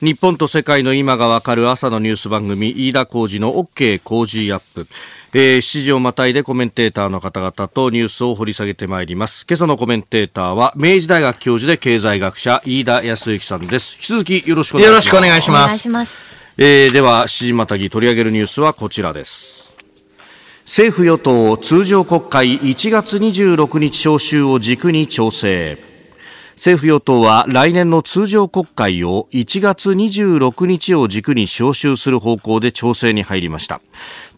日本と世界の今がわかる朝のニュース番組飯田浩二の OK 工事アップ、えー、7時をまたいでコメンテーターの方々とニュースを掘り下げてまいります今朝のコメンテーターは明治大学教授で経済学者飯田康之さんです引き続きよろしくお願いしますよろしくお願いしますお願いします、えー、では7時またぎ取り上げるニュースはこちらです政府与党通常国会1月26日召集を軸に調整政府与党は来年の通常国会を1月26日を軸に招集する方向で調整に入りました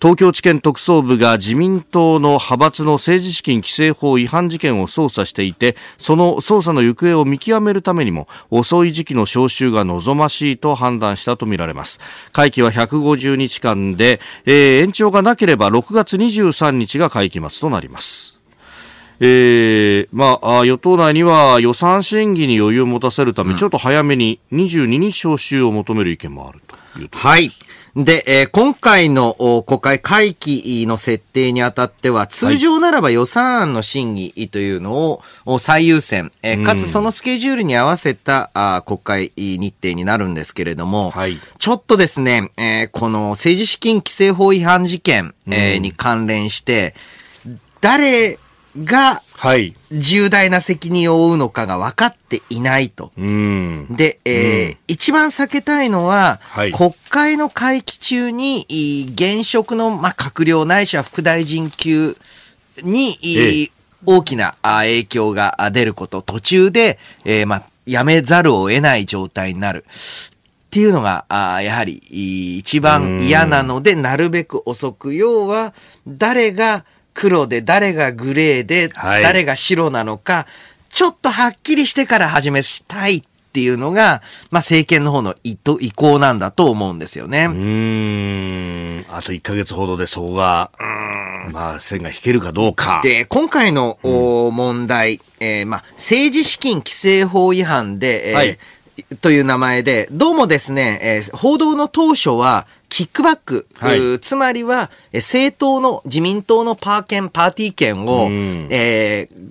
東京地検特捜部が自民党の派閥の政治資金規正法違反事件を捜査していてその捜査の行方を見極めるためにも遅い時期の招集が望ましいと判断したとみられます会期は150日間で、えー、延長がなければ6月23日が会期末となりますえー、まあ、与党内には予算審議に余裕を持たせるため、ちょっと早めに22日召集を求める意見もあるというとはい。で、えー、今回の国会会期の設定にあたっては、通常ならば予算案の審議というのを最優先、えー、かつそのスケジュールに合わせた国会日程になるんですけれども、はい、ちょっとですね、えー、この政治資金規正法違反事件、えー、に関連して、誰が、重大な責任を負うのかが分かっていないと。うん、で、えー、うん、一番避けたいのは、はい、国会の会期中に、現職の、まあ、閣僚ないしは副大臣級に、ええ、大きな影響が出ること、途中で、えー、まあ、やめざるを得ない状態になる。っていうのが、あやはり、一番嫌なので、なるべく遅く。要は、誰が、黒で誰がグレーで誰が白なのか、ちょっとはっきりしてから始めしたいっていうのが、まあ、政権の方の意図意向なんだと思うんですよね。うん。あと1ヶ月ほどでそこが、まあ、線が引けるかどうか。で、今回の、うん、問題、えー、まあ、政治資金規正法違反で、えーはいという名前で、どうもですね、えー、報道の当初は、キックバック、はい、つまりは、政党の自民党のパー券、パーティー券を、えー、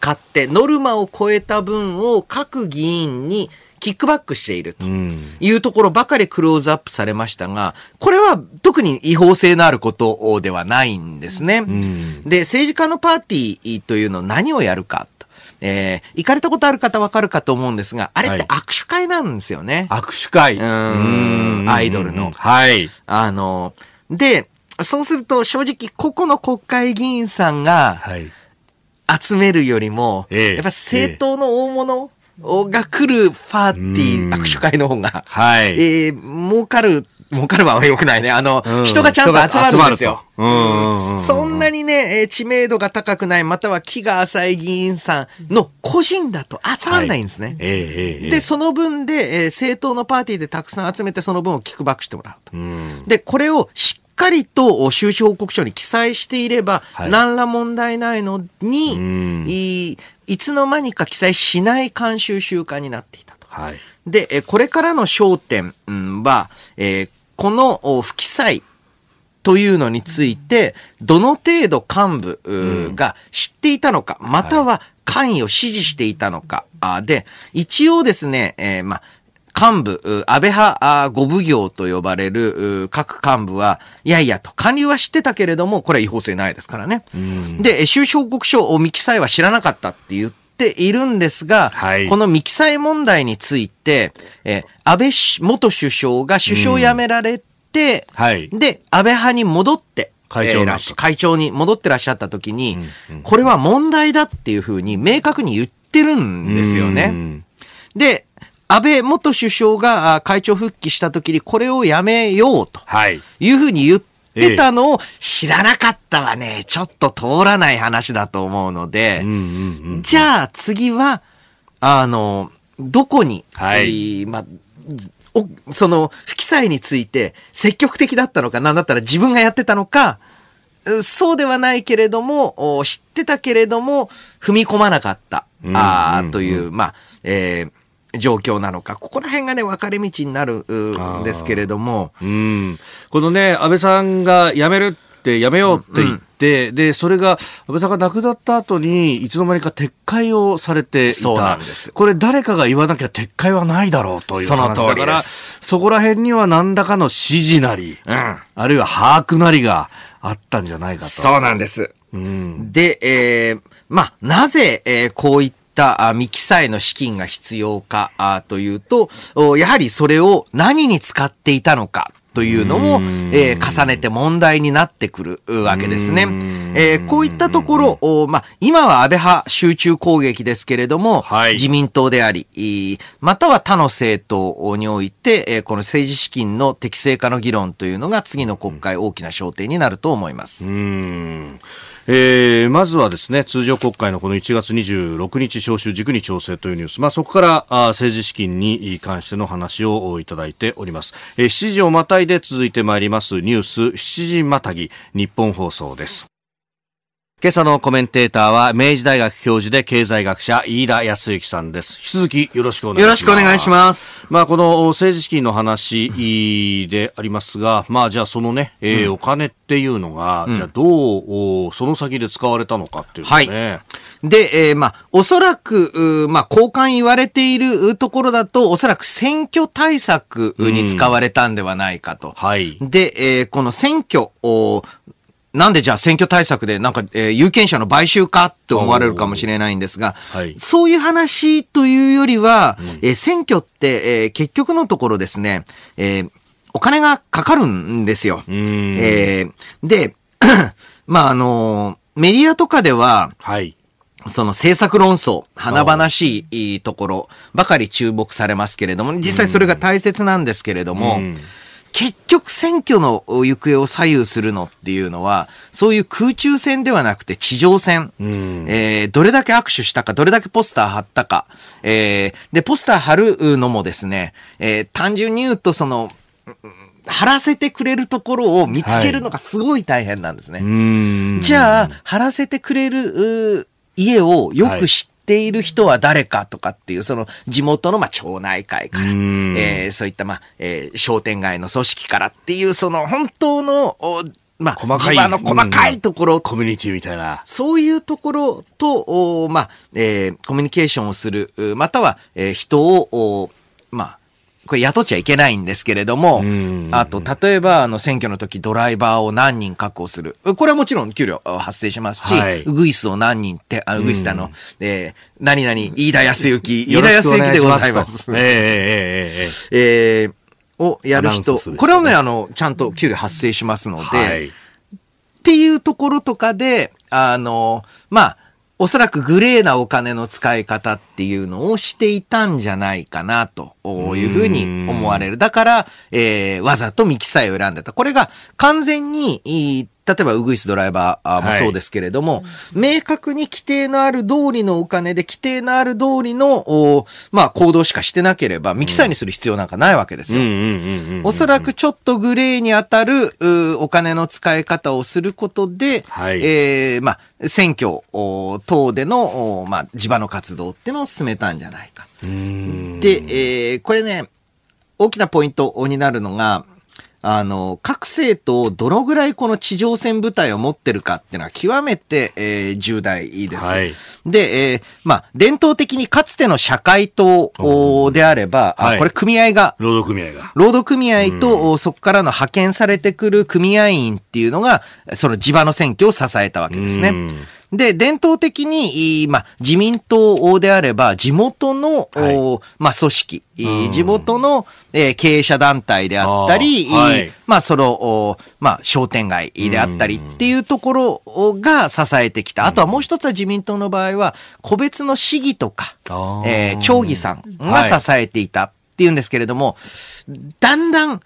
買って、ノルマを超えた分を各議員にキックバックしているというところばかりクローズアップされましたが、これは特に違法性のあることではないんですね。で、政治家のパーティーというの何をやるかえー、行かれたことある方わかるかと思うんですが、あれって握手会なんですよね。はい、握手会。うん、アイドルの。はい。あの、で、そうすると正直、個々の国会議員さんが、はい。集めるよりも、ええ、やっぱ政党の大物が来るパーティー、握手会の方が、はい。えー、儲かる儲かるは良くないね。あの、うん、人がちゃんと集まるんですよ。そんなにね、えー、知名度が高くない、または木が浅い議員さんの個人だと集まんないんですね。はいえー、で、その分で、えー、政党のパーティーでたくさん集めて、その分をキックバックしてもらうと。うん、で、これをしっかりと収支報告書に記載していれば、はい、何ら問題ないのに、うん、い、いつの間にか記載しない監修習慣になっていたと。はい、で、これからの焦点は、えーこの不記載というのについて、どの程度幹部が知っていたのか、または関与支持していたのか、で、一応ですね、えー、ま幹部、安倍派五奉行と呼ばれる各幹部は、いやいやと、管理は知ってたけれども、これは違法性ないですからね。で、収支報告書を未記載は知らなかったって言って、ているんですが、はい、この未記載問題について、え安倍元首相が首相を辞められて、うんはい、で、安倍派に戻って、会長えー、会長に戻ってらっしゃった時に、うんうん、これは問題だっていうふうに明確に言ってるんですよね。で、安倍元首相が会長復帰した時にこれをやめようというふうに言っってたのを知らなかったはね、ちょっと通らない話だと思うので、じゃあ次は、あの、どこに、はい、まお、その、不記載について積極的だったのか、なんだったら自分がやってたのか、そうではないけれども、知ってたけれども、踏み込まなかった、あという、まあ、えー、状況なのか、ここら辺がね、分かれ道になるんですけれども。うん、このね、安倍さんが辞めるって、辞めようって言って、うん、で、それが、安倍さんが亡くなった後に、いつの間にか撤回をされていた。そうなんです。これ、誰かが言わなきゃ撤回はないだろうという話だから、そこら辺には何らかの指示なり、うん、あるいは把握なりがあったんじゃないかと。そうなんです。うん、で、えー、まあ、なぜ、えー、こういっった未記載の資金が必要かあというと、お、やはりそれを何に使っていたのかというのも、えー、重ねて問題になってくるわけですね。えー、こういったところ、まあ、今は安倍派集中攻撃ですけれども、はい、自民党であり、または他の政党において、えー、この政治資金の適正化の議論というのが次の国会大きな焦点になると思います。うんえー、まずはですね、通常国会のこの1月26日召集軸に調整というニュース。まあ、そこからあ政治資金に関しての話をいただいております。えー、7時をまたいで続いてまいりますニュース7時またぎ日本放送です。今朝のコメンテーターは明治大学教授で経済学者飯田康之さんです。引き続きよろしくお願いします。よろしくお願いします。まあこの政治資金の話でありますが、まあじゃあそのね、えー、お金っていうのが、うん、じゃあどうその先で使われたのかっていうね。はい。で、えー、まあおそらく、まあ交換言われているところだと、おそらく選挙対策に使われたんではないかと。うん、はい。で、えー、この選挙なんでじゃあ選挙対策でなんか、えー、有権者の買収かって思われるかもしれないんですが、はい、そういう話というよりは、うん、えー、選挙って、えー、結局のところですね、えー、お金がかかるんですよ。えー、で、まああのメディアとかでは、はい、その政策論争、華々しいところばかり注目されますけれども、実際それが大切なんですけれども、うんうん結局選挙の行方を左右するのっていうのは、そういう空中戦ではなくて地上戦。えー、どれだけ握手したか、どれだけポスター貼ったか。えー、で、ポスター貼るのもですね、えー、単純に言うとその、貼らせてくれるところを見つけるのがすごい大変なんですね。はい、じゃあ、貼らせてくれる、家をよく知ている人は誰かとかっていう、その地元のまあ町内会から、えー、そういったまあ、えー、商店街の組織からっていう、その本当の、おまあ、細かい。の細かいところ、うん、コミュニティみたいな。そういうところと、おまあ、えー、コミュニケーションをする、または、えー、人を、おまあ、これ雇っちゃいけないんですけれども、あと、例えば、あの、選挙の時ドライバーを何人確保する。これはもちろん給料発生しますし、はい、ウグイスを何人って、あウグイスってあの、えー、何々、飯田康之、飯田康之でございます。えー、えー、えー、えー、をやる人、ね、これはね、あの、ちゃんと給料発生しますので、はい、っていうところとかで、あの、まあ、おそらくグレーなお金の使い方っていうのをしていたんじゃないかなというふうに思われる。だから、えー、わざとミキサイを選んでた。これが完全に、例えば、ウグイスドライバーもそうですけれども、はい、明確に規定のある通りのお金で、規定のある通りの、まあ、行動しかしてなければ、ミキサーにする必要なんかないわけですよ。おそらくちょっとグレーに当たる、お金の使い方をすることで、はい、えー、まあ、選挙等での、まあ、地場の活動っていうのを進めたんじゃないか。で、えー、これね、大きなポイントになるのが、あの、各政党どのぐらいこの地上戦部隊を持ってるかっていうのは極めて、えー、重大です。はい、で、えー、まあ、伝統的にかつての社会党であれば、はい、これ組合が、労働組合が。労働組合と、そこからの派遣されてくる組合員っていうのが、その地場の選挙を支えたわけですね。で、伝統的に、まあ、自民党であれば、地元の、はい、まあ、組織、うん、地元の、えー、経営者団体であったり、あはい、まあ、その、まあ、商店街であったりっていうところが支えてきた。あとはもう一つは自民党の場合は、個別の市議とか、えー、町議さんが支えていたっていうんですけれども、はい、だんだん、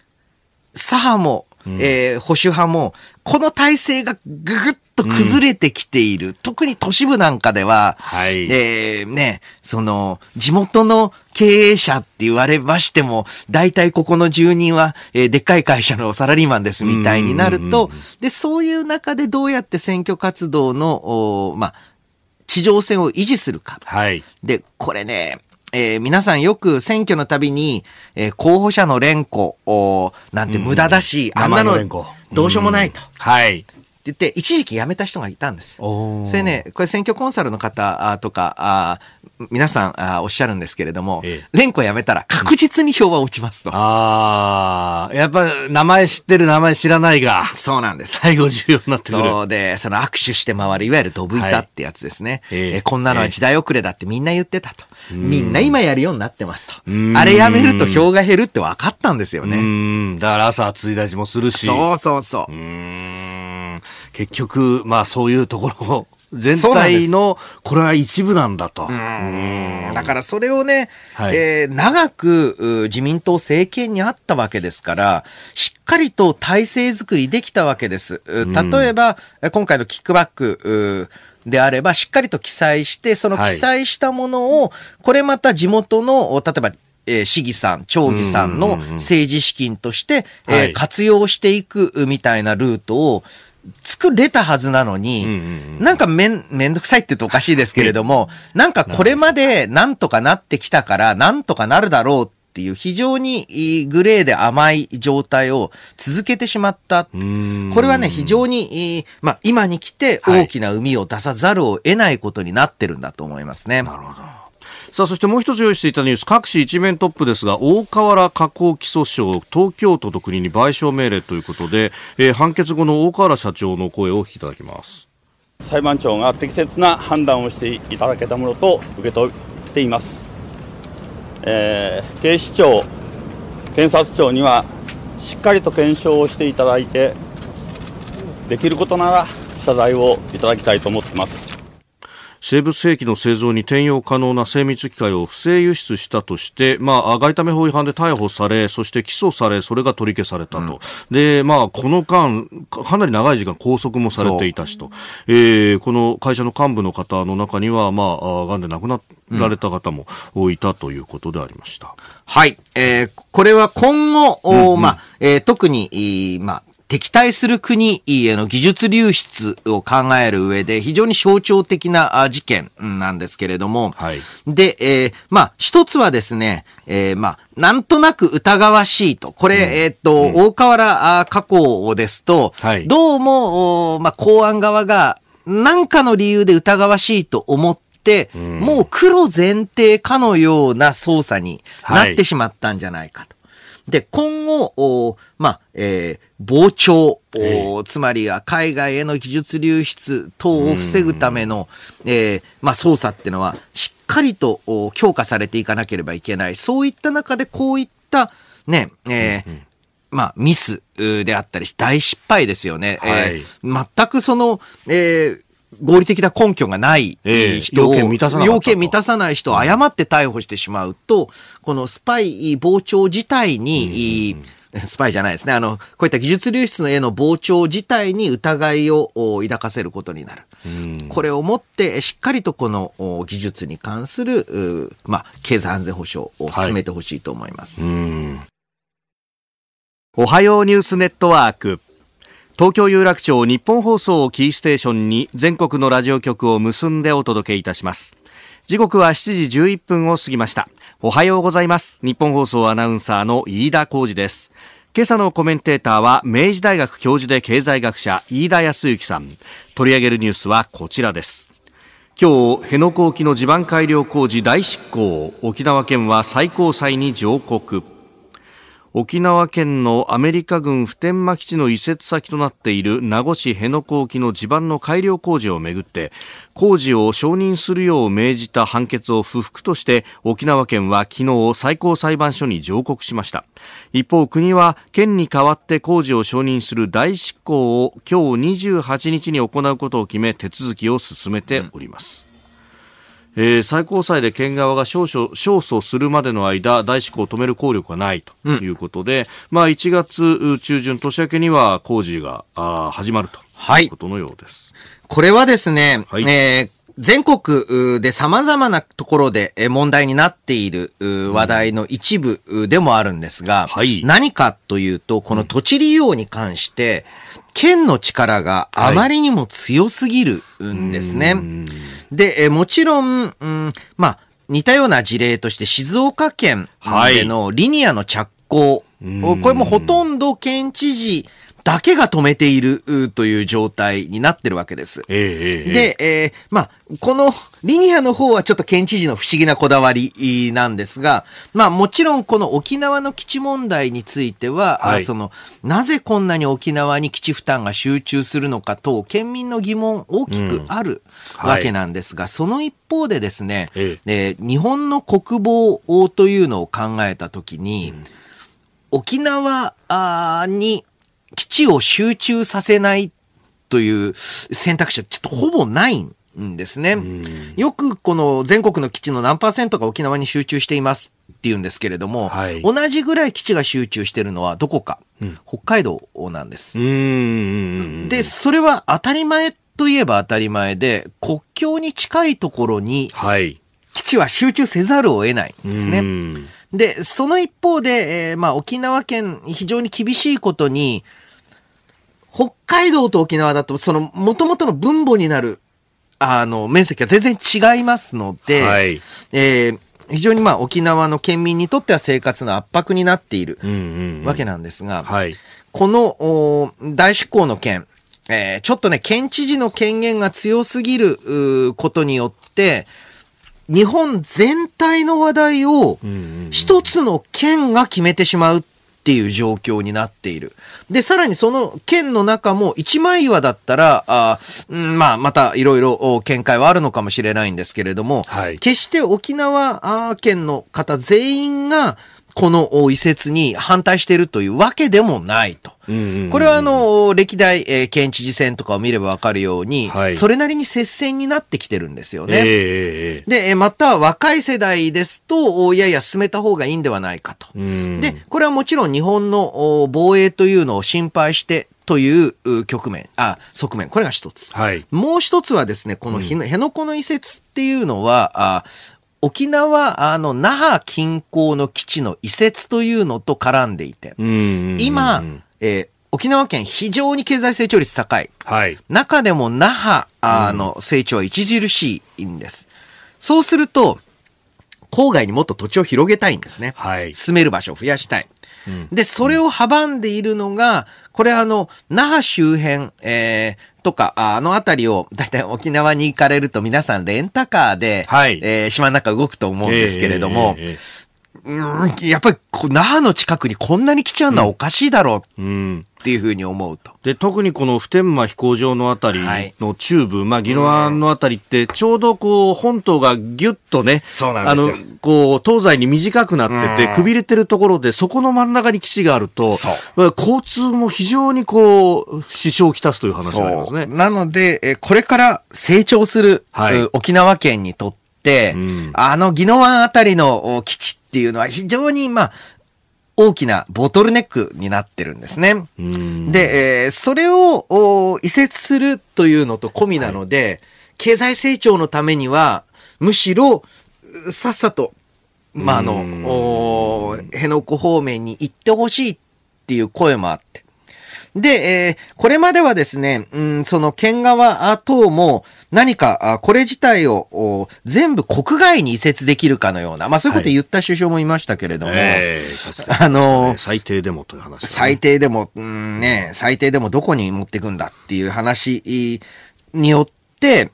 左派もうん、えー、保守派も、この体制がぐぐっと崩れてきている。うん、特に都市部なんかでは、はい、えー、ね、その、地元の経営者って言われましても、大体ここの住人は、えー、でっかい会社のサラリーマンですみたいになると、で、そういう中でどうやって選挙活動の、おまあ、地上戦を維持するか。はい。で、これね、えー、皆さんよく選挙のたびに、えー、候補者の連呼なんて無駄だし、うん、あんなのどうしようもないと、うん、はい、って言って、一時期辞めた人がいたんです。それね、これ選挙コンサルの方とか、皆さんあおっしゃるんですけれども、ええ、連呼辞めたら確実に票は落ちますと。ああ、やっぱ名前知ってる名前知らないが。そうなんです。最後重要になってくる。そうで、その握手して回る、いわゆるドブ板ってやつですね。はい、ええ、こんなのは時代遅れだってみんな言ってたと。みんな今やるようになってますと。あれやめると票が減るって分かったんですよね。だから朝い出しもするし。そうそうそう。う結局、まあそういうところを 全体のこれは一部なんだと。だからそれをね、はい、えー、長く自民党政権にあったわけですから、しっかりと体制づくりできたわけです。例えば、今回のキックバック、であれば、しっかりと記載して、その記載したものを、これまた地元の、例えばえー、市議さん、町議さんの政治資金として、活用していくみたいなルートを、作れたはずなのに、なんかめん、めんどくさいって言うとおかしいですけれども、なんかこれまでなんとかなってきたから、なんとかなるだろうっていう非常にグレーで甘い状態を続けてしまった。これはね、非常に、まあ、今に来て大きな海を出さざるを得ないことになってるんだと思いますね。なるほど。さあそしてもう一つ用意していたニュース各紙一面トップですが大河原加工基礎省東京都と国に賠償命令ということで、えー、判決後の大河原社長の声をお聞きいただきます裁判長が適切な判断をしていただけたものと受け取っています、えー、警視庁検察庁にはしっかりと検証をしていただいてできることなら謝罪をいただきたいと思っています生物兵器の製造に転用可能な精密機械を不正輸出したとして、まあ、外為法違反で逮捕され、そして起訴され、それが取り消されたと。うん、で、まあ、この間、かなり長い時間拘束もされていたしと。えー、この会社の幹部の方の中には、まあ、癌で亡くなられた方もいたということでありました。うん、はい。えー、これは今後、うんうん、まあ、えー、特に、まあ、敵対する国への技術流出を考える上で非常に象徴的な事件なんですけれども、はい、で、えー、まあ、一つはですね、えー、まあ、なんとなく疑わしいと。これ、うん、えっ、ー、と、うん、大河原加工ですと、はい、どうも、まあ、公安側が何かの理由で疑わしいと思ってもう黒前提かのような捜査になってしまったんじゃないかと。で、今後、まあ、えー、膨張、つまりは海外への技術流出等を防ぐための、えー、まあ、捜査っていうのは、しっかりと強化されていかなければいけない。そういった中で、こういった、ね、えー、まあ、ミスであったり、大失敗ですよね。はい、えー、全くその、えー、合理的な根拠がない人を、えー、要件満たさ要件満たさない人を誤って逮捕してしまうと、このスパイ傍聴自体に、うん、スパイじゃないですね。あの、こういった技術流出のへの傍聴自体に疑いを抱かせることになる。うん、これをもって、しっかりとこの技術に関する、まあ、経済安全保障を進めてほしいと思います、はい。おはようニュースネットワーク。東京有楽町日本放送をキーステーションに全国のラジオ局を結んでお届けいたします時刻は7時11分を過ぎましたおはようございます日本放送アナウンサーの飯田浩二です今朝のコメンテーターは明治大学教授で経済学者飯田康之さん取り上げるニュースはこちらです今日辺野古沖の地盤改良工事大執行沖縄県は最高裁に上告沖縄県のアメリカ軍普天間基地の移設先となっている名護市辺野古沖の地盤の改良工事をめぐって工事を承認するよう命じた判決を不服として沖縄県は昨日最高裁判所に上告しました一方国は県に代わって工事を承認する大執行を今日28日に行うことを決め手続きを進めております、うんえー、最高裁で県側が勝訴勝訴するまでの間大施行を止める効力がないということで、うん、まあ、1月中旬年明けには工事があ始まると。はい。ことのようです。これはですね、はい、えー、全国で様々なところで問題になっている話題の一部でもあるんですが、はい、何かというと、この土地利用に関して、県の力があまりにも強すぎるんですね。はい、で、もちろん、うん、まあ、似たような事例として静岡県でのリニアの着工、はい、これもほとんど県知事、だけが止めているという状態になってるわけです。えー、で、えー、まあ、このリニアの方はちょっと県知事の不思議なこだわりなんですが、まあもちろんこの沖縄の基地問題については、はい、その、なぜこんなに沖縄に基地負担が集中するのか等、県民の疑問大きくある、わけなんですが、はい、その一方でですね、えー、日本の国防というのを考えたときに、うん、沖縄に基地を集中させないという選択肢はちょっとほぼないんですね。よくこの全国の基地の何パーセントが沖縄に集中していますっていうんですけれども、はい、同じぐらい基地が集中してるのはどこか、うん、北海道なんです。で、それは当たり前といえば当たり前で、国境に近いところに、基地は集中せざるを得ないんですね。で、その一方で、えー、まあ、沖縄県非常に厳しいことに、北海道と沖縄だと、その、もともとの分母になる、あの、面積が全然違いますので、はい、えー、非常にまあ沖縄の県民にとっては生活の圧迫になっているわけなんですが、うんうんうんはい、この大執行の件、えー、ちょっとね、県知事の権限が強すぎることによって、日本全体の話題を一つの県が決めてしまうっていう状況になっている。で、さらにその県の中も一枚岩だったら、あまあ、またいろいろ見解はあるのかもしれないんですけれども、はい、決して沖縄県の方全員が、この移設に反対しているというわけでもないと。これはあの、歴代、えー、県知事選とかを見ればわかるように、はい、それなりに接戦になってきてるんですよね。えー、で、また若い世代ですと、いやいや進めた方がいいんではないかと。で、これはもちろん日本の防衛というのを心配してという局面、あ、側面、これが一つ。はい、もう一つはですね、この、辺野古の移設っていうのは、あ沖縄、あの、那覇近郊の基地の移設というのと絡んでいて、今、えー、沖縄県非常に経済成長率高い。はい、中でも那覇あの成長は著しいんです。そうすると、郊外にもっと土地を広げたいんですね。はい、住める場所を増やしたい。で、それを阻んでいるのが、これあの、那覇周辺、えー、とか、あの辺りを、だいたい沖縄に行かれると皆さんレンタカーで、はい、えー、島の中動くと思うんですけれども、えーえーえーうん、やっぱり那覇の近くにこんなに来ちゃうのはおかしいだろう、うん、っていうふうに思うと。で、特にこの普天間飛行場のあたりの中部、はい、まあ、宜野湾のあたりって、ちょうどこう、本島がぎゅっとね、そうなんあの、こう、東西に短くなってて、くびれてるところで、そこの真ん中に基地があると、交通も非常にこう、支障をきたすという話がありますね。なので、これから成長する、はい、沖縄県にとって、うん、あの、宜野湾あたりの基地って、っていうのは非常に、まあ、大きなボトルネックになってるんですね。で、えー、それを移設するというのと込みなので、はい、経済成長のためには、むしろ、さっさと、まあ、あの、辺野古方面に行ってほしいっていう声もあって。で、えー、これまではですね、うん、その県側等も何か、これ自体を全部国外に移設できるかのような、まあそういうこと言った首相もいましたけれども、はいえー ね、あの最低でもという話、ね、最低でも、うんね、最低でもどこに持っていくんだっていう話によって、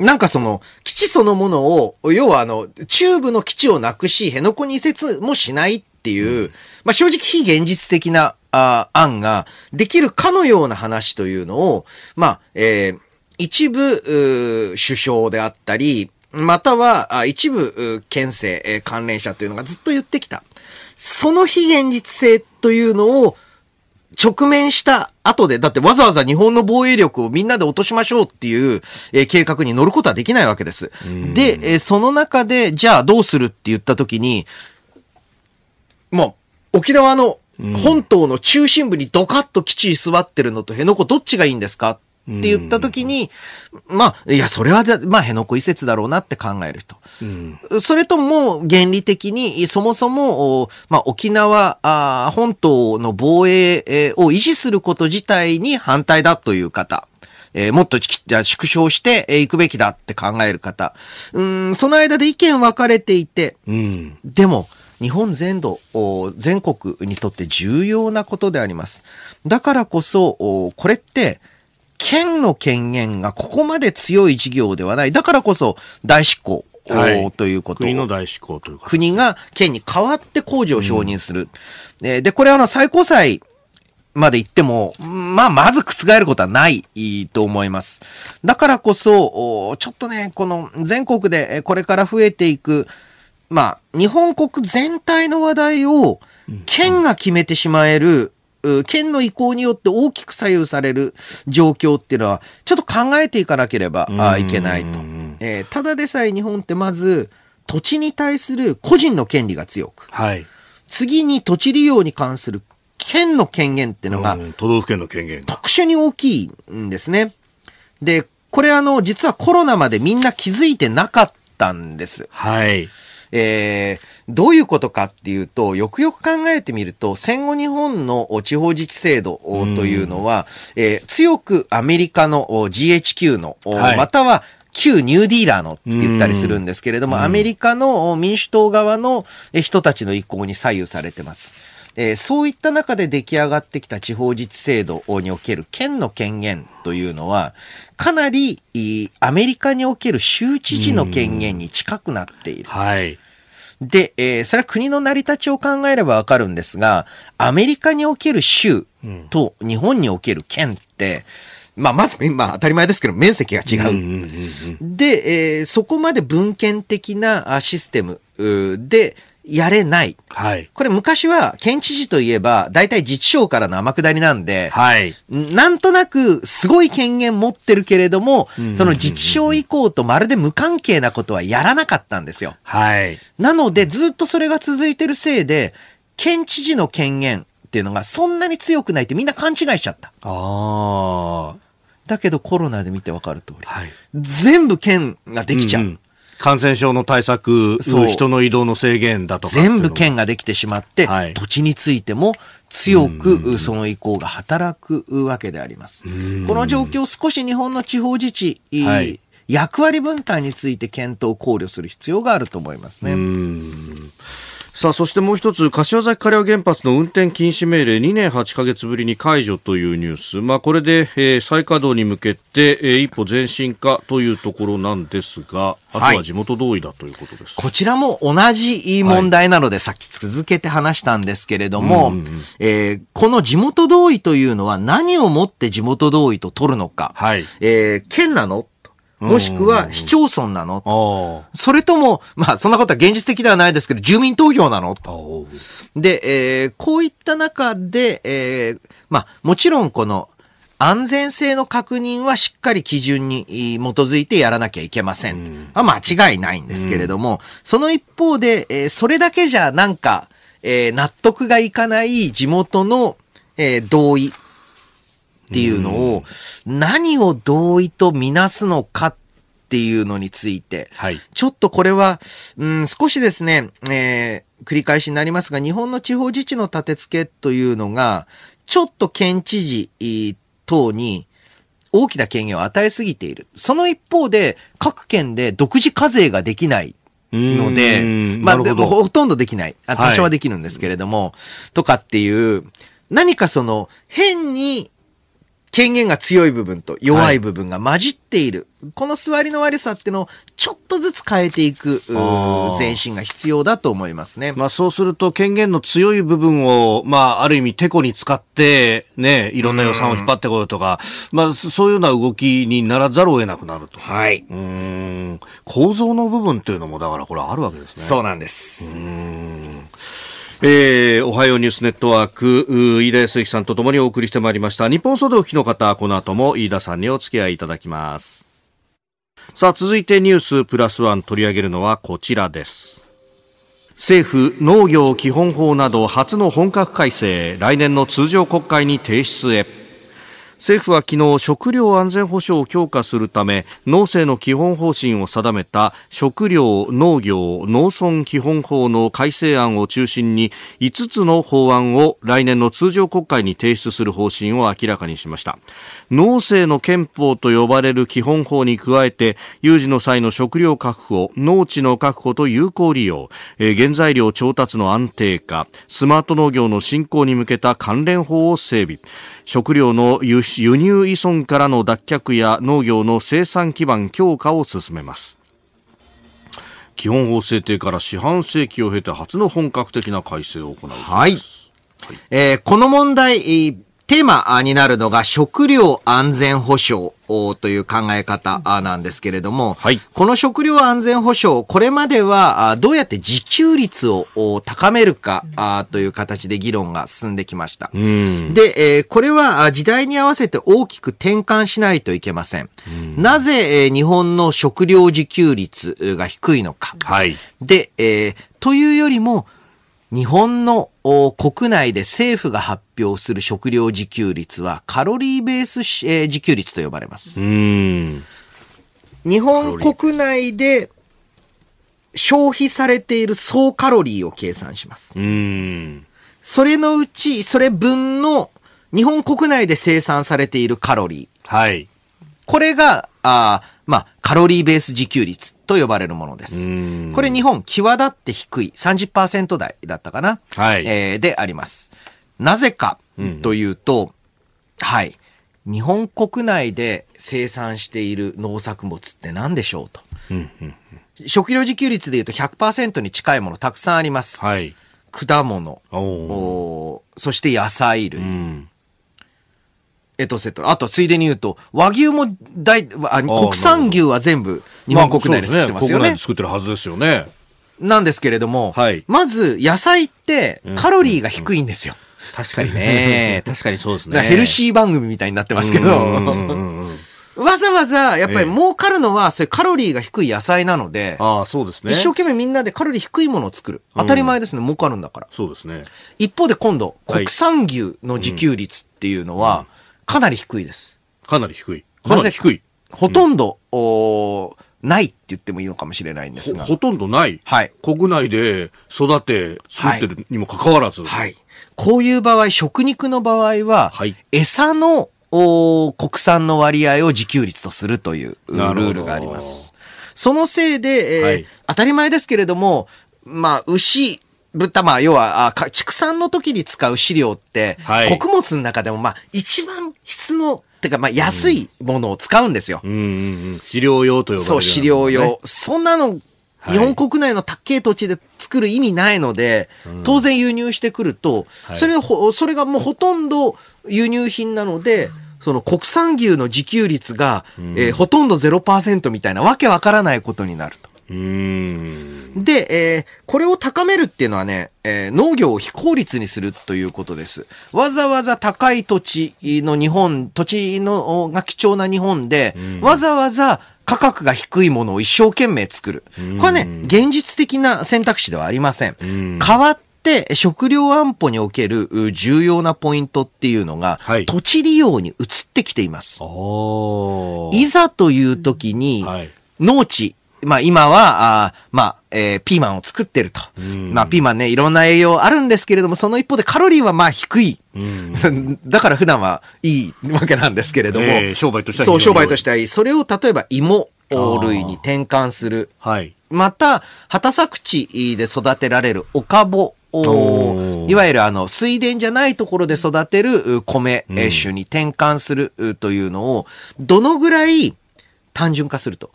なんかその、基地そのものを、要はあの、中部の基地をなくし、辺野古に移設もしないっていう、まあ正直非現実的なあ案ができるかのような話というのを、まあ、えー、一部、首相であったり、または、あ一部、県政、えー、関連者というのがずっと言ってきた。その非現実性というのを直面した後で、だってわざわざ日本の防衛力をみんなで落としましょうっていう、えー、計画に乗ることはできないわけです。で、えー、その中で、じゃあどうするって言った時に、もう、沖縄の本島の中心部にドカッと基地座ってるのと辺野古どっちがいいんですかって言った時に、うん、まあ、いや、それは、まあ、辺野古移設だろうなって考える人。うん、それとも、原理的に、そもそも、まあ、沖縄あ本島の防衛を維持すること自体に反対だという方。えー、もっと縮小していくべきだって考える方。うん、その間で意見分かれていて、うん、でも、日本全土、全国にとって重要なことであります。だからこそ、これって、県の権限がここまで強い事業ではない。だからこそ、大執行。はい、ということ。国の大執行というか、ね。国が県に代わって工事を承認する。うん、で、これはあの最高裁まで行っても、まあ、まず覆ることはないと思います。だからこそ、ちょっとね、この全国でこれから増えていく、まあ、日本国全体の話題を県が決めてしまえる、県の意向によって大きく左右される状況っていうのは、ちょっと考えていかなければいけないと。ただでさえ日本ってまず、土地に対する個人の権利が強く、はい、次に土地利用に関する県の権限っていうのが、都道府県の権限特殊に大きいんですね。で、これあの、実はコロナまでみんな気づいてなかったんです。はい。えー、どういうことかっていうと、よくよく考えてみると、戦後日本の地方自治制度というのは、えー、強くアメリカの GHQ の、はい、または旧ニューディーラーのって言ったりするんですけれども、アメリカの民主党側の人たちの意向に左右されてます。えー、そういった中で出来上がってきた地方自治制度における県の権限というのは、かなりアメリカにおける州知事の権限に近くなっている。はい。で、えー、それは国の成り立ちを考えればわかるんですが、アメリカにおける州と日本における県って、まあ、まず、今当たり前ですけど、面積が違う。で、えー、そこまで文献的なシステムで、やれない。はい。これ昔は県知事といえば、大体自治省からの天下りなんで、はい。なんとなくすごい権限持ってるけれども、その自治省以降とまるで無関係なことはやらなかったんですよ。はい。なのでずっとそれが続いてるせいで、県知事の権限っていうのがそんなに強くないってみんな勘違いしちゃった。ああ。だけどコロナで見てわかる通り、はい、全部県ができちゃう。うんうん感染症の対策、人の移動の制限だとか。全部県ができてしまって、はい、土地についても強くその意向が働くわけであります。この状況少し日本の地方自治、はい役割分担について検討考慮する必要があると思いますね。さあそしてもう一つ柏崎刈羽原発の運転禁止命令2年8ヶ月ぶりに解除というニュース、まあ、これで、えー、再稼働に向けて、えー、一歩前進かというところなんですがあとは地元同意だということです、はい、こちらも同じ問題なので、はい、さっき続けて話したんですけれども、うんうん、えー、この地元同意というのは何をもって地元同意と取るのか、はいえー、県なのもしくは市町村なのそれとも、まあそんなことは現実的ではないですけど、住民投票なのと。で、えー、こういった中で、えー、まあもちろんこの安全性の確認はしっかり基準に基づいてやらなきゃいけません。うあ、間違いないんですけれども、その一方で、えー、それだけじゃなんか、えー、納得がいかない地元の、えー、同意っていうのを、何を同意とみなすのかっていうのについて、はい、ちょっとこれは、うん、少しですね、えー、繰り返しになりますが、日本の地方自治の立て付けというのが、ちょっと県知事等に大きな権限を与えすぎている。その一方で、各県で独自課税ができない。ので、まあ、でもほとんどできない。多少はできるんですけれども、はい、とかっていう、何かその、変に権限が強い部分と弱い部分が混じっている。はい、この座りの悪さっていうのをちょっとずつ変えていく、前進が必要だと思いますね。まあそうすると権限の強い部分を、まあある意味テコに使って、ね、いろんな予算を引っ張ってこようとか、まあそういうような動きにならざるを得なくなると。はい。うん。構造の部分っていうのもだからこれあるわけですね。そうなんです。うん。えー、おはようニュースネットワーク、飯田康之さんとともにお送りしてまいりました。日本総動機の方、この後も飯田さんにお付き合いいただきます。さあ、続いてニュースプラスワン取り上げるのはこちらです。政府農業基本法など初の本格改正、来年の通常国会に提出へ。政府は昨日食料安全保障を強化するため農政の基本方針を定めた食料農業農村基本法の改正案を中心に5つの法案を来年の通常国会に提出する方針を明らかにしました農政の憲法と呼ばれる基本法に加えて有事の際の食料確保農地の確保と有効利用、原材料調達の安定化スマート農業の振興に向けた関連法を整備食料の輸入依存からの脱却や農業の生産基盤強化を進めます基本法制定から四半世紀を経て初の本格的な改正を行うそうです、はいはい、えー、この問題、テーマになるのが食料安全保障という考え方なんですけれども、はい、この食料安全保障、これまではどうやって自給率を高めるかという形で議論が進んできました。で、これは時代に合わせて大きく転換しないといけません。んなぜ日本の食料自給率が低いのか。はい、で、というよりも、日本の国内で政府が発表する食料自給率はカロリーベース、え自給率と呼ばれます。日本国内で消費されている総カロリーを計算します。それのうち、それ分の日本国内で生産されているカロリー。はい。これがあまあ、カロリーベース自給率と呼ばれるものです。これ日本際立って低い30%台だったかな、はい、えー、であります。なぜかというと、うん、はい。日本国内で生産している農作物って何でしょうと。食料自給率で言うと100%に近いものたくさんあります。はい、果物お、そして野菜類、うん、っと、セトあと、ついでに言うと、和牛も大、国産牛は全部日本国内で作ってますよね。まあ、ね国内で作ってるはずですよね。なんですけれども、はい、まず野菜ってカロリーが低いんですよ。うんうん、確かにね。確かにそうですね。ヘルシー番組みたいになってますけど。わざわざ、やっぱり儲かるのは、それカロリーが低い野菜なので、あそうですね。一生懸命みんなでカロリー低いものを作る。当たり前ですね、儲かるんだから。そうですね。一方で今度、国産牛の自給率っていうのは、うんかなり低いです。かなり低い。かなり低い。ほとんど、うん、おないって言ってもいいのかもしれないんですが。ほとんどない。はい。国内で育て、作ってるにもかかわらず。はい。はい、こういう場合、食肉の場合は、はい、餌のお国産の割合を自給率とするというルールがあります。そのせいで、えーはい、当たり前ですけれども、まあ、牛、豚、まあ、要はあ、畜産の時に使う飼料って、はい、穀物の中でも、まあ、一番質の、てか、まあ、安いものを使うんですよ。うん、うんうん、飼料用と呼ばれる、ね、そう、飼料用。そんなの、日本国内の高い土地で作る意味ないので、当然輸入してくると、うん、それほ、それがもうほとんど輸入品なので、その国産牛の自給率が、えー、ほとんど0%みたいなわけわからないことになると。うんで、えー、これを高めるっていうのはね、えー、農業を非効率にするということです。わざわざ高い土地の日本、土地のが貴重な日本で、うん、わざわざ価格が低いものを一生懸命作る。これはね、現実的な選択肢ではありません。うん、変わって食料安保における重要なポイントっていうのが、はい、土地利用に移ってきています。いざという時に、はい農地まあ今は、あまあ、えー、ピーマンを作ってると。まあピーマンね、いろんな栄養あるんですけれども、その一方でカロリーはまあ低い。だから普段はいいわけなんですけれども。えー、商売としてはそう、商売としてはいい。それを例えば芋類に転換する。はい。また、畑作地で育てられるおかぼおいわゆるあの水田じゃないところで育てる米種に転換するというのをどのぐらい単純化すると。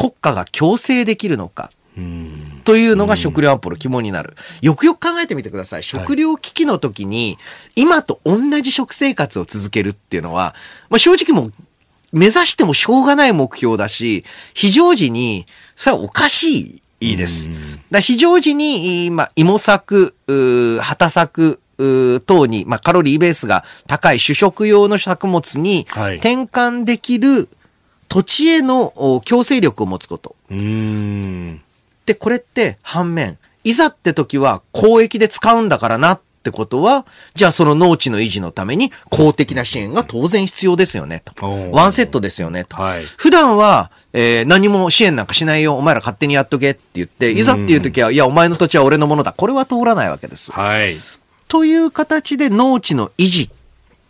国家が強制できるのか。というのが食料安保の肝になる。よくよく考えてみてください。食料危機の時に、今と同じ食生活を続けるっていうのは、まあ、正直もう目指してもしょうがない目標だし、非常時に、さあおかしいです。だ非常時に、まあ、芋作、旗作、等に、まあ、カロリーベースが高い主食用の作物に転換できる、はい土地への強制力を持つこと。で、これって反面、いざって時は公益で使うんだからなってことは、じゃあその農地の維持のために公的な支援が当然必要ですよね、と。ワンセットですよね、と。はい、普段は、えー、何も支援なんかしないよ、お前ら勝手にやっとけって言って、いざっていう時は、いや、お前の土地は俺のものだ。これは通らないわけです。はい。という形で農地の維持っ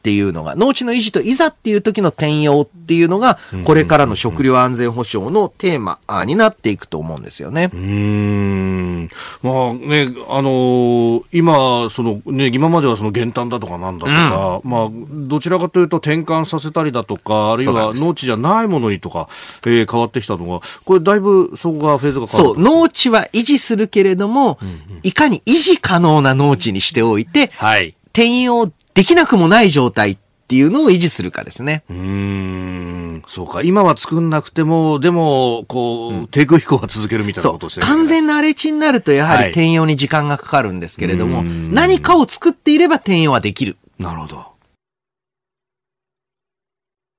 っていうのが、農地の維持といざっていう時の転用っていうのが、これからの食料安全保障のテーマになっていくと思うんですよね。うん。まあね、あのー、今、そのね、今まではその減反だとかなんだとか、うん、まあ、どちらかというと転換させたりだとか、あるいは農地じゃないものにとか、えー、変わってきたのが、これだいぶそこがフェーズが変わっそう、農地は維持するけれども、うんうん、いかに維持可能な農地にしておいて、はい。転用できなくもない状態っていうのを維持するかですね。うん、そうか。今は作んなくても、でも、こう、うん、低空飛行は続けるみたいなことしてる、ね、完全な荒れ地になると、やはり転用に時間がかかるんですけれども、はい、何かを作っていれば転用はできる。なるほど。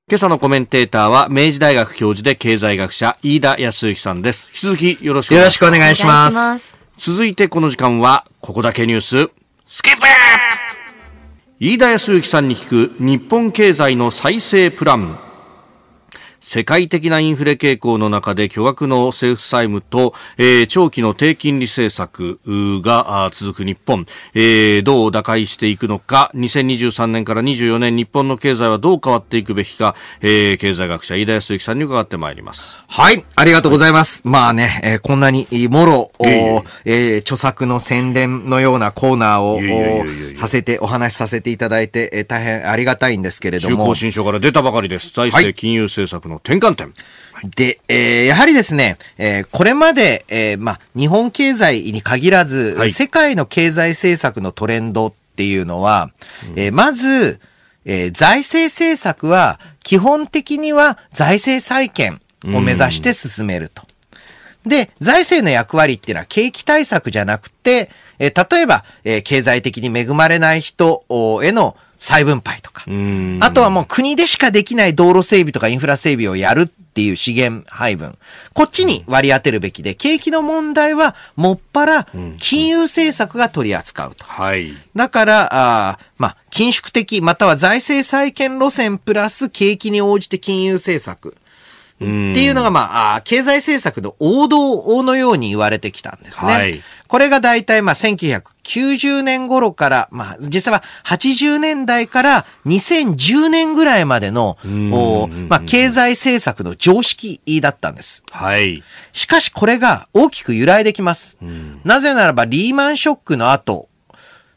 今朝のコメンテーターは明治大学教授で経済学者飯田康之さんです。引き続きよろしくお願いします。よろしくお願いします。続いてこの時間はここだけニューススキップ飯田康之さんに聞く日本経済の再生プラン世界的なインフレ傾向の中で巨額の政府債務と、えー、長期の低金利政策が続く日本、えー、どう打開していくのか2023年から24年日本の経済はどう変わっていくべきか、えー、経済学者飯田康之さんに伺ってまいりますはいありがとうございます、はい、まあね、えー、こんなにもろ、ええ著作の宣伝のようなコーナーをさせてお話しさせていただいて、えー、大変ありがたいんですけれども中高新書から出たばかりです財政金融政策の転換点。で、えー、やはりですね、えー、これまで、えー、ま日本経済に限らず、はい、世界の経済政策のトレンドっていうのは、うん、えー、まず、えー、財政政策は、基本的には財政再建を目指して進めると。で、財政の役割っていうのは景気対策じゃなくて、えー、例えば、えー、経済的に恵まれない人への再分配とか、あとはもう国でしかできない道路整備とかインフラ整備をやるっていう資源配分、こっちに割り当てるべきで、景気の問題はもっぱら金融政策が取り扱うと。はい、だから、あまあ、緊縮的、または財政再建路線プラス景気に応じて金融政策。っていうのが、まあ、経済政策の王道のように言われてきたんですね。はい、これが大体、まあ、1990年頃から、まあ、実際は80年代から2010年ぐらいまでの、まあ、経済政策の常識だったんです。はい。しかし、これが大きく揺らいできます。なぜならば、リーマンショックの後、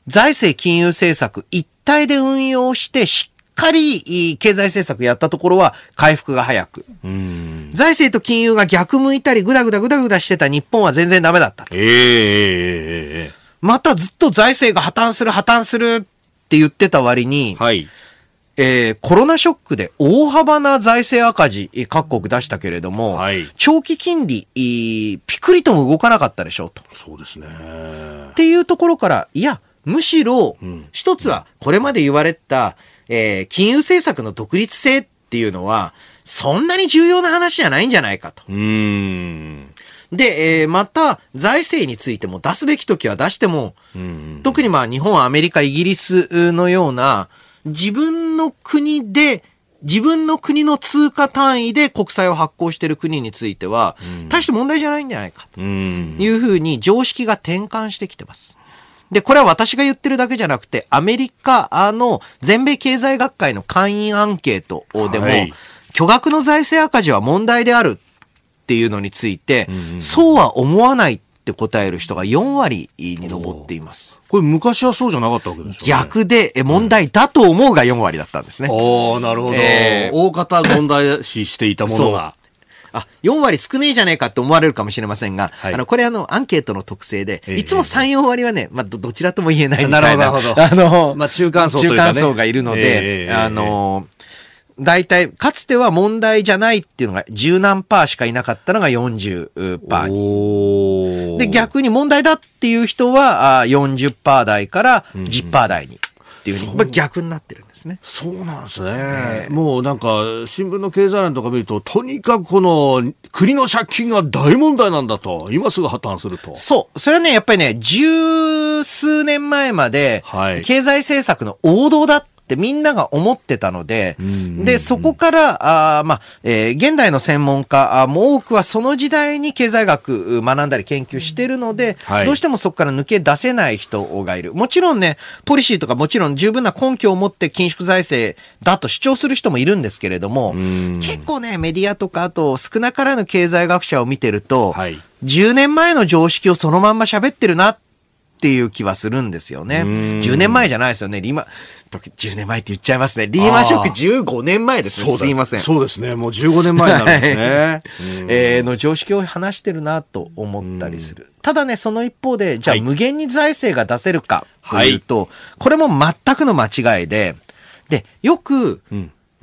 財政金融政策一体で運用してしっかり経済政策やったところは回復が早く。財政と金融が逆向いたり、ぐだぐだぐだぐだしてた日本は全然ダメだったええー、またずっと財政が破綻する破綻するって言ってた割に、はい。えー、コロナショックで大幅な財政赤字、各国出したけれども、はい、長期金利、ピクリとも動かなかったでしょうと。そうですね。っていうところから、いや、むしろ、一つはこれまで言われた、うんえー、金融政策の独立性っていうのは、そんなに重要な話じゃないんじゃないかと。で、えー、また、財政についても出すべき時は出しても、特にまあ日本、アメリカ、イギリスのような、自分の国で、自分の国の通貨単位で国債を発行している国については、大して問題じゃないんじゃないかというふうに常識が転換してきてます。で、これは私が言ってるだけじゃなくて、アメリカの全米経済学会の会員アンケートでも、はい、巨額の財政赤字は問題であるっていうのについて、うんうん、そうは思わないって答える人が4割に上っています。これ昔はそうじゃなかったわけですよ、ね、逆で、問題だと思うが4割だったんですね。うん、おなるほど。えー、大方問題視していたものが。あ、4割少ねえじゃねえかって思われるかもしれませんが、はい、あの、これあの、アンケートの特性で、いつも3、4割はね、まあ、どちらとも言えないみたいな。なるほど。あの、まあ、中間層というか、ね、中間層がいるので、あの、大体、かつては問題じゃないっていうのが十何パーしかいなかったのが40パーに。ーで、逆に問題だっていう人は40パー台から10パー台に。うんっていうふうに、まあ、逆になってるんですね。そうなんですね。もうなんか、新聞の経済欄とか見ると、とにかくこの国の借金が大問題なんだと、今すぐ破綻すると。そう。それはね、やっぱりね、十数年前まで、経済政策の王道だったってみんなが思ってたので、で、そこから、あまあ、えー、現代の専門家も多くはその時代に経済学学んだり研究してるので、はい、どうしてもそこから抜け出せない人がいる。もちろんね、ポリシーとかもちろん十分な根拠を持って緊縮財政だと主張する人もいるんですけれども、結構ね、メディアとか、あと少なからぬ経済学者を見てると、はい、10年前の常識をそのまんま喋ってるなってっていう気はするんですよね。10年前じゃないですよね。リーマ、10年前って言っちゃいますね。リーマンショック15年前ですね。すいません。そうですね。もう15年前なんですね。えー、の常識を話してるなと思ったりする。ただね、その一方で、じゃあ無限に財政が出せるかというと、はい、これも全くの間違いで、で、よく、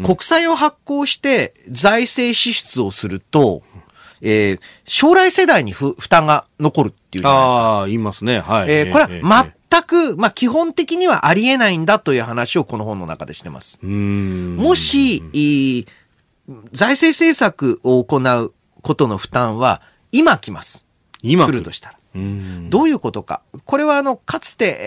国債を発行して財政支出をすると、うんえー、将来世代に負担が残るっていうじゃないですか。ああ、言いますね。はい。えー、これは全く、まあ、基本的にはありえないんだという話をこの本の中でしてます。もし、財政政策を行うことの負担は今来ます。今来るとしたら。どういうことか。これはあの、かつて、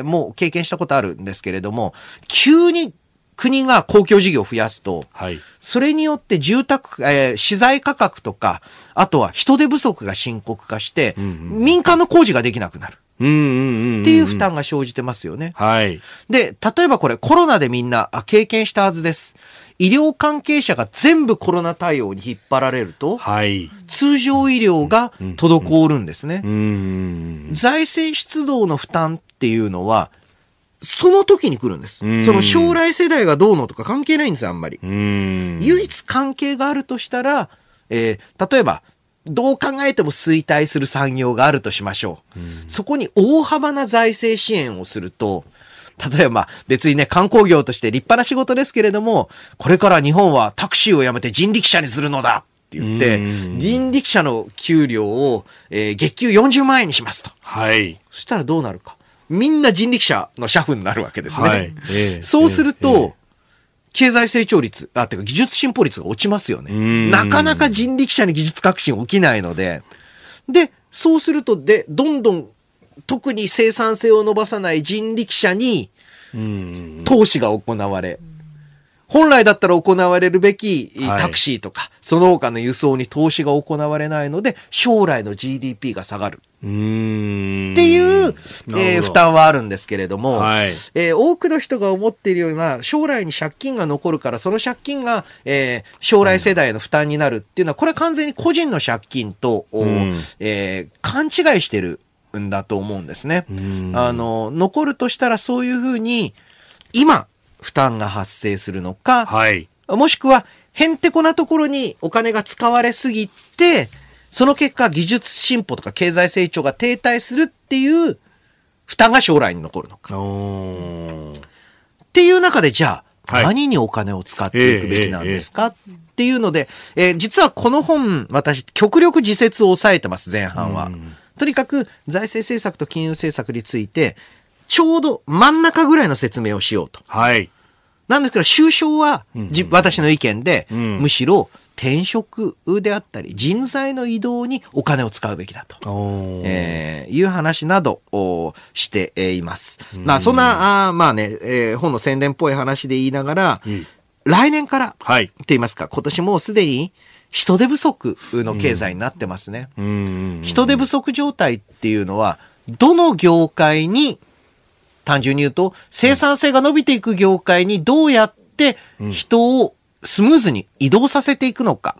えー、もう経験したことあるんですけれども、急に国が公共事業を増やすと、はい、それによって住宅、えー、資材価格とか、あとは人手不足が深刻化して、うんうん、民間の工事ができなくなる。うんっていう負担が生じてますよね。はい。で、例えばこれコロナでみんな経験したはずです。医療関係者が全部コロナ対応に引っ張られると、はい、通常医療が滞るんですね。うんうんうん、財政出動の負担っていうのは、その時に来るんです。その将来世代がどうのとか関係ないんですあんまり。唯一関係があるとしたら、えー、例えば、どう考えても衰退する産業があるとしましょう。うそこに大幅な財政支援をすると、例えば別にね、観光業として立派な仕事ですけれども、これから日本はタクシーをやめて人力車にするのだって言って、人力車の給料を、えー、月給40万円にしますと。はい。そしたらどうなるか。みんな人力車の車夫になるわけですね。はいえー、そうすると、経済成長率、あ、てか技術進歩率が落ちますよね。なかなか人力車に技術革新起きないので。で、そうすると、で、どんどん、特に生産性を伸ばさない人力車に、投資が行われ、本来だったら行われるべきタクシーとか、はい、その他の輸送に投資が行われないので、将来の GDP が下がる。っていう、えー、負担はあるんですけれども、はい、えー、多くの人が思っているような、将来に借金が残るから、その借金が、えー、将来世代の負担になるっていうのは、これは完全に個人の借金と、え勘違いしてるんだと思うんですね。あの、残るとしたらそういうふうに、今、負担が発生するのか、はい、もしくは、へんてこなところにお金が使われすぎて、その結果技術進歩とか経済成長が停滞するっていう負担が将来に残るのか。っていう中で、じゃあ、はい、何にお金を使っていくべきなんですか、えーえー、っていうので、えー、実はこの本、私、極力自説を抑えてます、前半は。とにかく、財政政策と金融政策について、ちょうど真ん中ぐらいの説明をしようと。はい。なんですけど、首相は、うんうん、私の意見で、うん、むしろ、転職であったり、人材の移動にお金を使うべきだと、えー、いう話などをしています。まあ、そんな、あまあね、えー、本の宣伝っぽい話で言いながら、うん、来年から、はい、と言いますか、今年もうすでに、人手不足の経済になってますね。人手不足状態っていうのは、どの業界に単純に言うと、生産性が伸びていく業界にどうやって人をスムーズに移動させていくのか。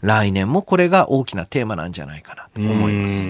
来年もこれが大きなテーマなんじゃないかなと思います。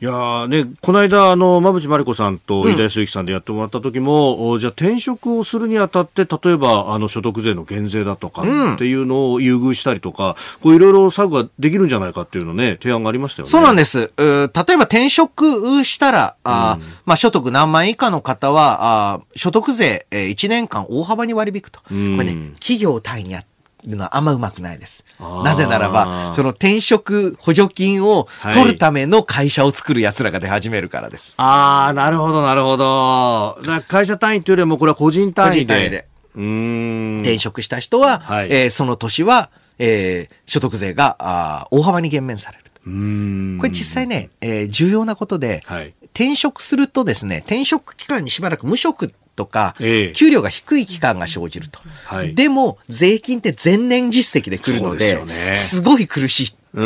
いやね、この間、あの、馬渕真理子さんと井田康之さんでやってもらった時も、うん、じゃあ転職をするにあたって、例えば、あの、所得税の減税だとかっていうのを優遇したりとか、うん、こういろいろ策ができるんじゃないかっていうのね、提案がありましたよね。そうなんです。例えば転職したら、あ、うん、まあ、所得何万以下の方は、あ所得税1年間大幅に割り引くと。これね、企業単位にあって、るのはあんま上手くないです。なぜならば、その転職補助金を取るための会社を作る奴らが出始めるからです。はい、ああ、なるほど、なるほど。会社単位というよりも、これは個人単位で。個人単位で。うん転職した人は、はい、えー、その年は、えー、所得税があ大幅に減免される。うんこれ実際ね、えー、重要なことで、はい、転職するとですね、転職期間にしばらく無職ってとか、給料が低い期間が生じると、はい、でも税金って前年実績で来るので、ね、すごい苦しいってい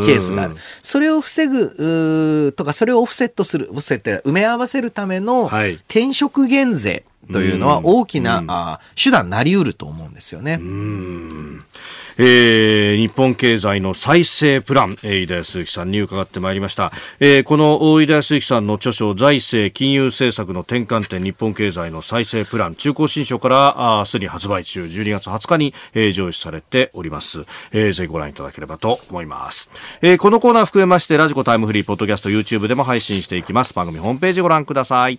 うケースがある。それを防ぐとか、それをオフセットする、オフセット埋め合わせるための転職減税というのは大きな、あ手段になりうると思うんですよね。えー、日本経済の再生プラン、えー、井田康之さんに伺ってまいりました。えー、この井田康之さんの著書、財政金融政策の転換点日本経済の再生プラン、中高新書からあすでに発売中、12月20日に、えー、上司されております、えー。ぜひご覧いただければと思います。えー、このコーナー含めまして、ラジコタイムフリー、ポッドキャスト、YouTube でも配信していきます。番組ホームページご覧ください。